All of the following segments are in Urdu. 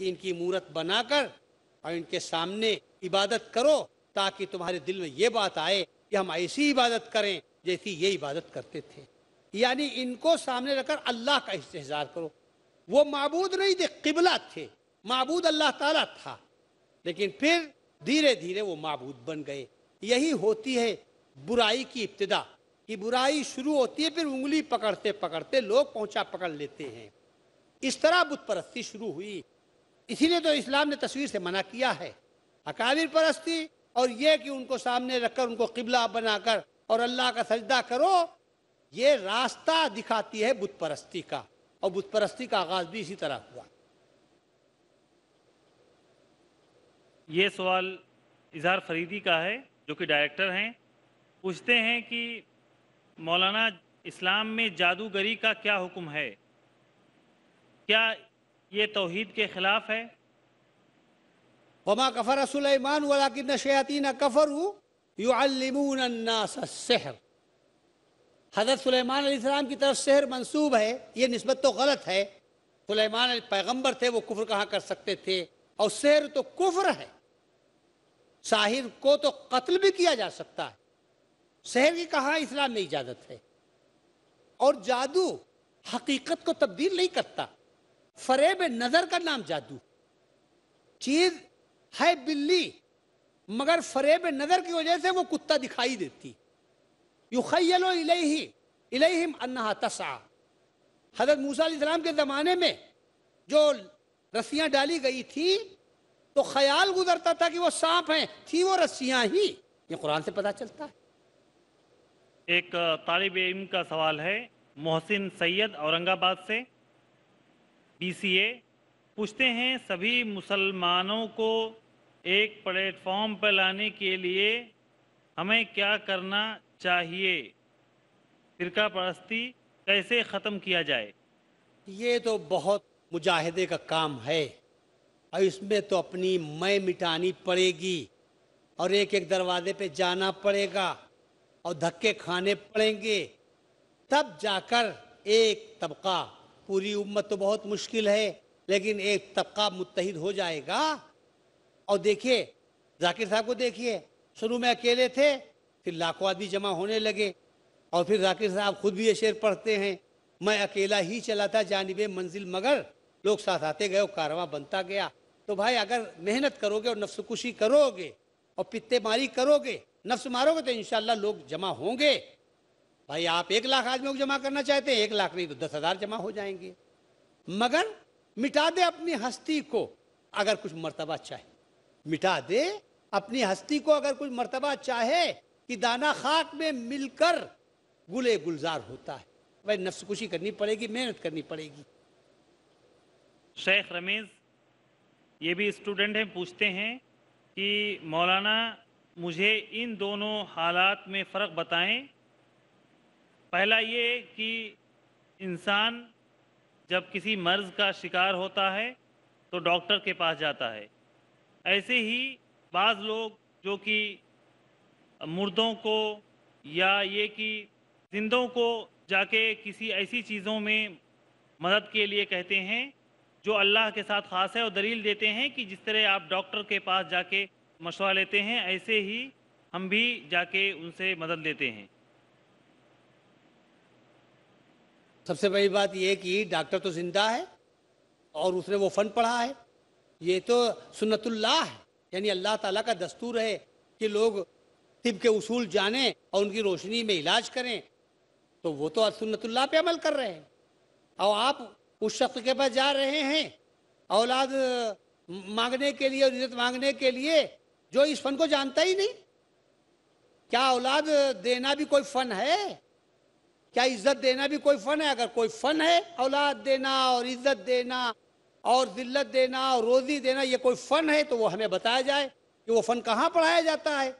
کہ ان کی مورت بنا کر اور ان کے سامنے عبادت کرو تاکہ تمہارے دل میں یہ بات آئے کہ ہم ایسی عبادت کریں جیسی یہ عبادت کرتے تھے یعنی ان کو سامنے رکھ کر اللہ کا استحصار کرو وہ معبود نہیں تھے قبلہ تھے معبود اللہ تعالیٰ تھا لیکن پھر دھیرے دھیرے وہ معبود بن گئے یہی ہوتی ہے برائی کی ابتدا کہ برائی شروع ہوتی ہے پھر انگلی پکڑتے پکڑتے لوگ پہنچا پکڑ لیتے ہیں اس طرح بت پرستی شروع ہوئی اسی لئے تو اسلام نے تصویر سے منع کیا ہے اکابر پرستی اور یہ کہ ان کو سامنے رکھ کر ان کو قبلہ بنا کر اور اللہ کا سجدہ کرو یہ راستہ دکھاتی ہے بت پرستی کا اور بت پرستی کا آغاز بھی اسی طرح ہوا یہ سوال اظہار فریدی کا ہے جو کہ ڈائریکٹر ہیں پوچھتے ہیں کہ مولانا اسلام میں جادوگری کا کیا حکم ہے کیا یہ توحید کے خلاف ہے سُلَيْمَانُ کفر شَيَاتِينَ والا يُعَلِّمُونَ النَّاسَ سہر حضرت سلیمان علیہ السلام کی طرف سحر منسوب ہے یہ نسبت تو غلط ہے سلیمان علیہ پیغمبر تھے وہ کفر کہاں کر سکتے تھے اور سحر تو کفر ہے ساحر کو تو قتل بھی کیا جا سکتا ہے سحر کی کہاں اسلام میں اجازت ہے اور جادو حقیقت کو تبدیل نہیں کرتا فریب نظر کا نام جادو چیز ہے بلی مگر فریب نظر کی وجہ سے وہ کتا دکھائی دیتی الیہم انہا تسعا حضرت موسیٰ علیہ السلام کے زمانے میں جو رسیاں ڈالی گئی تھی تو خیال گزرتا تھا کہ وہ سانپ ہیں تھی وہ رسیاں ہی یہ قرآن سے پتا چلتا ہے ایک طالب علم کا سوال ہے محسن سید اورنگ آباد سے بی سی اے پوچھتے ہیں سبھی مسلمانوں کو ایک پلیٹ فارم پہ لانے کے لیے ہمیں کیا کرنا چاہیے فرقہ پرستی کیسے ختم کیا جائے یہ تو بہت مجاہدے کا کام ہے اور اس میں تو اپنی میں مٹانی پڑے گی اور ایک ایک دروازے پہ جانا پڑے گا اور دھکے کھانے پڑیں گے تب جا کر ایک طبقہ پوری امت تو بہت مشکل ہے لیکن ایک طبقہ متحد ہو جائے گا اور دیکھیے ذاکر صاحب کو دیکھیے شروع میں اکیلے تھے پھر لاکھو آدمی جمع ہونے لگے اور پھر ذاکر صاحب خود بھی یہ شعر پڑھتے ہیں میں اکیلا ہی چلا تھا جانب منزل مگر لوگ ساتھ آتے گئے اور کارواں بنتا گیا تو بھائی اگر محنت کرو گے اور نفس کشی کرو گے اور پتے ماری کرو گے نفس مارو گے تو انشاءاللہ لوگ جمع ہوں گے بھائی آپ ایک لاکھ آدمیوں کو جمع کرنا چاہتے ہیں ایک لاکھ نہیں تو دس ہزار جمع ہو جائیں گے مگر مٹا دے اپنی ہستی کو اگر کچھ مرتبہ چاہے مٹا دے اپنی ہستی کو اگر کچھ مرتبہ چاہے کہ دانا خاک میں مل کر گلے گلزار ہوتا ہے بھائی نفس کشی کرنی پڑے گی محنت کرنی پڑے گی شیخ رمیز یہ بھی اسٹوڈنٹ ہیں پوچھتے ہیں کہ مولانا مجھے ان دونوں حالات میں فرق بتائیں پہلا یہ کہ انسان جب کسی مرض کا شکار ہوتا ہے تو ڈاکٹر کے پاس جاتا ہے ایسے ہی بعض لوگ جو کہ مردوں کو یا یہ کہ زندوں کو جا کے کسی ایسی چیزوں میں مدد کے لیے کہتے ہیں جو اللہ کے ساتھ خاص ہے اور دلیل دیتے ہیں کہ جس طرح آپ ڈاکٹر کے پاس جا کے مشورہ لیتے ہیں ایسے ہی ہم بھی جا کے ان سے مدد لیتے ہیں سب سے بڑی بات یہ کہ ڈاکٹر تو زندہ ہے اور اس نے وہ فن پڑھا ہے یہ تو سنت اللہ ہے یعنی اللہ تعالیٰ کا دستور ہے کہ لوگ طب کے اصول جانیں اور ان کی روشنی میں علاج کریں تو وہ تو سنت اللہ پہ عمل کر رہے ہیں اور آپ اس شخص کے پاس جا رہے ہیں اولاد مانگنے کے لیے اور عزت مانگنے کے لیے جو اس فن کو جانتا ہی نہیں کیا اولاد دینا بھی کوئی فن ہے کیا عزت دینا بھی کوئی فن ہے اگر کوئی فن ہے اولاد دینا اور عزت دینا اور ذلت دینا اور روزی دینا یہ کوئی فن ہے تو وہ ہمیں بتایا جائے کہ وہ فن کہاں پڑھایا جاتا ہے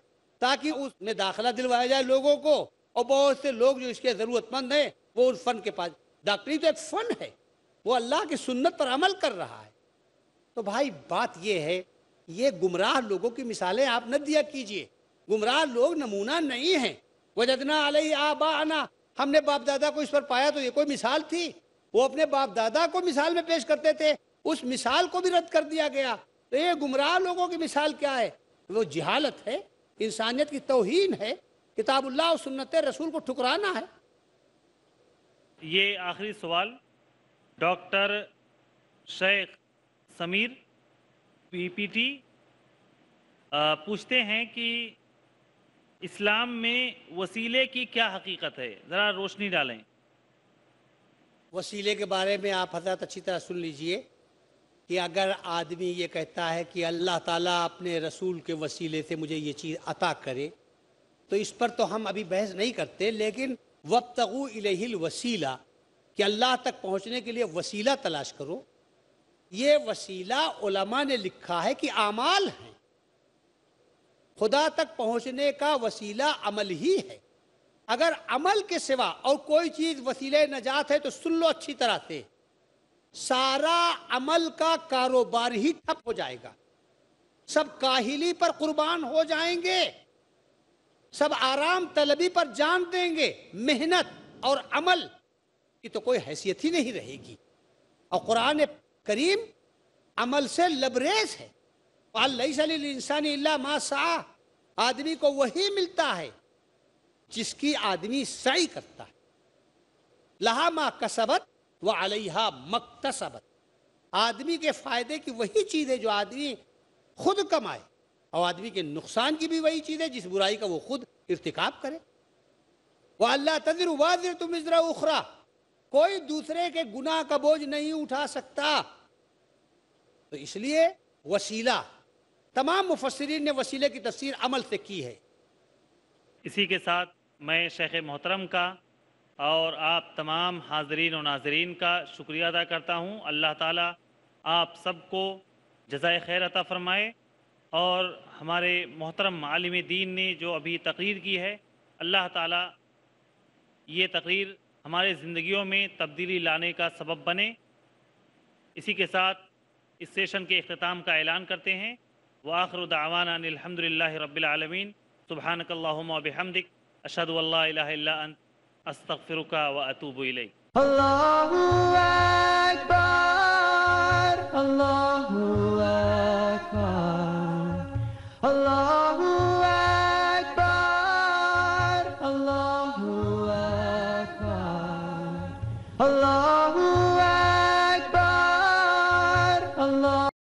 تاکہ اس میں داخلہ دلوایا جائے لوگوں کو اور بہت سے لوگ جو اس کے ضرورت مند ہیں وہ اس فن کے پاس ڈاکٹری تو ایک فن ہے وہ اللہ کی سنت پر عمل کر رہا ہے تو بھائی بات یہ ہے یہ گمراہ لوگوں کی مثالیں آپ نہ دیا کیجئے گمراہ لوگ نمونہ نہیں ہیں وجدنا علیہ آبا ہم نے باپ دادا کو اس پر پایا تو یہ کوئی مثال تھی وہ اپنے باپ دادا کو مثال میں پیش کرتے تھے اس مثال کو بھی رد کر دیا گیا تو یہ گمراہ لوگوں کی مثال کیا ہے وہ جہالت ہے انسانیت کی توہین ہے کتاب اللہ سنت رسول کو ٹھکرانا ہے یہ آخری سوال ڈاکٹر شیخ سمیر پی پی ٹی پوچھتے ہیں کہ اسلام میں وسیلے کی کیا حقیقت ہے ذرا روشنی ڈالیں وسیلے کے بارے میں آپ حضرت اچھی طرح سن لیجئے کہ اگر آدمی یہ کہتا ہے کہ اللہ تعالیٰ اپنے رسول کے وسیلے سے مجھے یہ چیز عطا کرے تو اس پر تو ہم ابھی بحث نہیں کرتے لیکن وبتغو الہ الوسیلہ کہ اللہ تک پہنچنے کے لیے وسیلہ تلاش کرو یہ وسیلہ علماء نے لکھا ہے کہ اعمال ہے خدا تک پہنچنے کا وسیلہ عمل ہی ہے اگر عمل کے سوا اور کوئی چیز وسیلہ نجات ہے تو سن لو اچھی طرح سے سارا عمل کا کاروبار ہی ٹھپ ہو جائے گا سب کاہلی پر قربان ہو جائیں گے سب آرام طلبی پر جان دیں گے محنت اور عمل کی تو کوئی حیثیت ہی نہیں رہے گی اور قرآن کریم عمل سے لبریز ہے انسانی اللہ ما سا آدمی کو وہی ملتا ہے جس کی آدمی سعی کرتا ہے لہا ما کسبت و علیہ مکتسبت آدمی کے فائدے کی وہی چیز ہے جو آدمی خود کمائے اور آدمی کے نقصان کی بھی وہی چیز ہے جس برائی کا وہ خود ارتکاب کرے وہ اللہ تجربہ تم ازرا اخرا کوئی دوسرے کے گناہ کا بوجھ نہیں اٹھا سکتا تو اس لیے وسیلہ تمام مفسرین نے وسیلے کی تفسیر عمل سے کی ہے اسی کے ساتھ میں شیخ محترم کا اور آپ تمام حاضرین و ناظرین کا شکریہ ادا کرتا ہوں اللہ تعالیٰ آپ سب کو جزائے خیر عطا فرمائے اور ہمارے محترم عالم دین نے جو ابھی تقریر کی ہے اللہ تعالیٰ یہ تقریر ہمارے زندگیوں میں تبدیلی لانے کا سبب بنے اسی کے ساتھ اس سیشن کے اختتام کا اعلان کرتے ہیں واخر دعوانا ان الحمد لله رب العالمين سبحانك اللهم وبحمدك اشهد ان لا اله الا انت استغفرك واتوب اليك الله